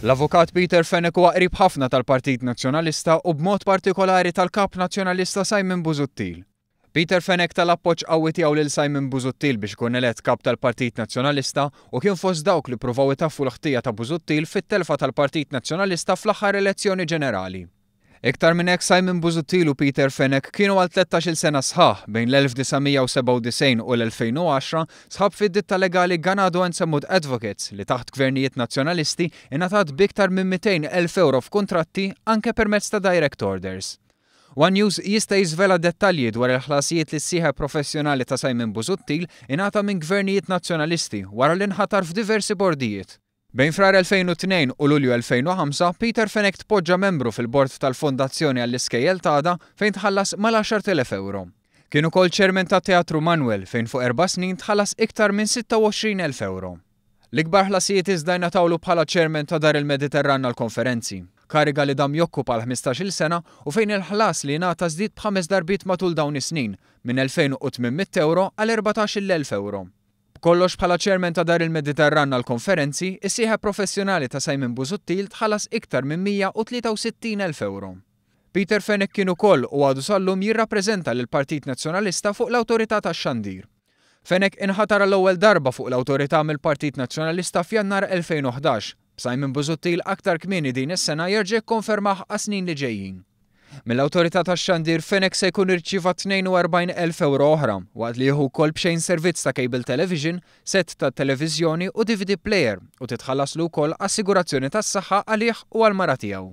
L-avukat Peter Fenek huwa qrib ħafna tal-Partit Nazzjonalista u b'mod partikolari tal-Kap Nazzjonalista Simon Buzuttil. Peter Fenek tal-appoċ qawwi tiegħu lil Simon Buzuttil biex kun elett kap tal-Partit Nazzjonalista u kien fost dawk li provaw itaffu l-ħtija ta' Buzuttil fit-telfa tal-Partit Nazzjonalista fl-aħħar elezzjoni ġenerali. Iktar minn hekk Simon Buzutil u Peter Fenek kienu għal 13-il sena sħaħ bejn l-1997 u l-2010 sħab fid-ditta legali Ganado and Samud Advocates li taħt gvernijiet nazzjonalisti ingħatat biktar minn 200,000 euro f'kontratti anke permezz ta' direct orders. One News jista jizvela dettalji dwar il-ħlasijiet li s siħe professjonali ta' Simon Buzuttil ingħata minn gvernijiet nazzjonalisti wara l-inħatar f'diversi bordijiet. Bejn frar 2002 u Lulju 2005, Peter Fenek tpoġġa membru fil-bord tal-Fondazzjoni għall-Iskejjel Tada fejn tħallas mal-10,000 euro. Kien ukoll ċermen ta' Teatru Manuel fejn fuq erba' snin tħallas iktar minn 26,000 euro. L-ikbar ħlasijiet iżdajna tawlu bħala ċermen ta' dar il-Mediterran għal-konferenzi. Kariga li dam jokku pal 15 sena u fejn il-ħlas li nata zdid bħames darbit matul dawn is-snin minn 2800 euro għal 14,000 euro. Kollox bħala ċermen ta' dar il-Mediterran għal konferenzi, is-sieħa professjonali ta' Simon Buzuttil tħallas iktar minn 163.000 euro. Peter Fenek kienu koll u għadu sallum jirrapprezenta l-Partit Nazzjonalista fuq l-autorità ta' xandir. Fenek inħatara l-ewwel darba fuq l-autorità mill-Partit Nazzjonalista f'Jannar 2011, Simon Buzuttil aktar kmini din is-sena jerġa' konfermaħ għas li ġejjin. Mill-autorità tax xandir Fenex se jkun irċiva 42,000 euro oħra, waqt li jieħu kol bxejn servizz ta' cable television, set ta' televizjoni u DVD player u titħallaslu kol assigurazzjoni tas-saħħa għalih u għal-mara tiegħu.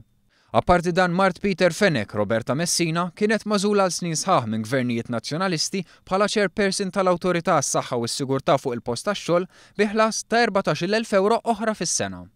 Apparti dan Mart Peter Fenek, Roberta Messina, kienet mażula l snin sħaħ minn gvernijiet nazzjonalisti bħala chairperson tal-Autorità s-Saħħa u s sigurta fuq il-post tax-xogħol biħlas ta' 14,000 euro oħra fis-sena.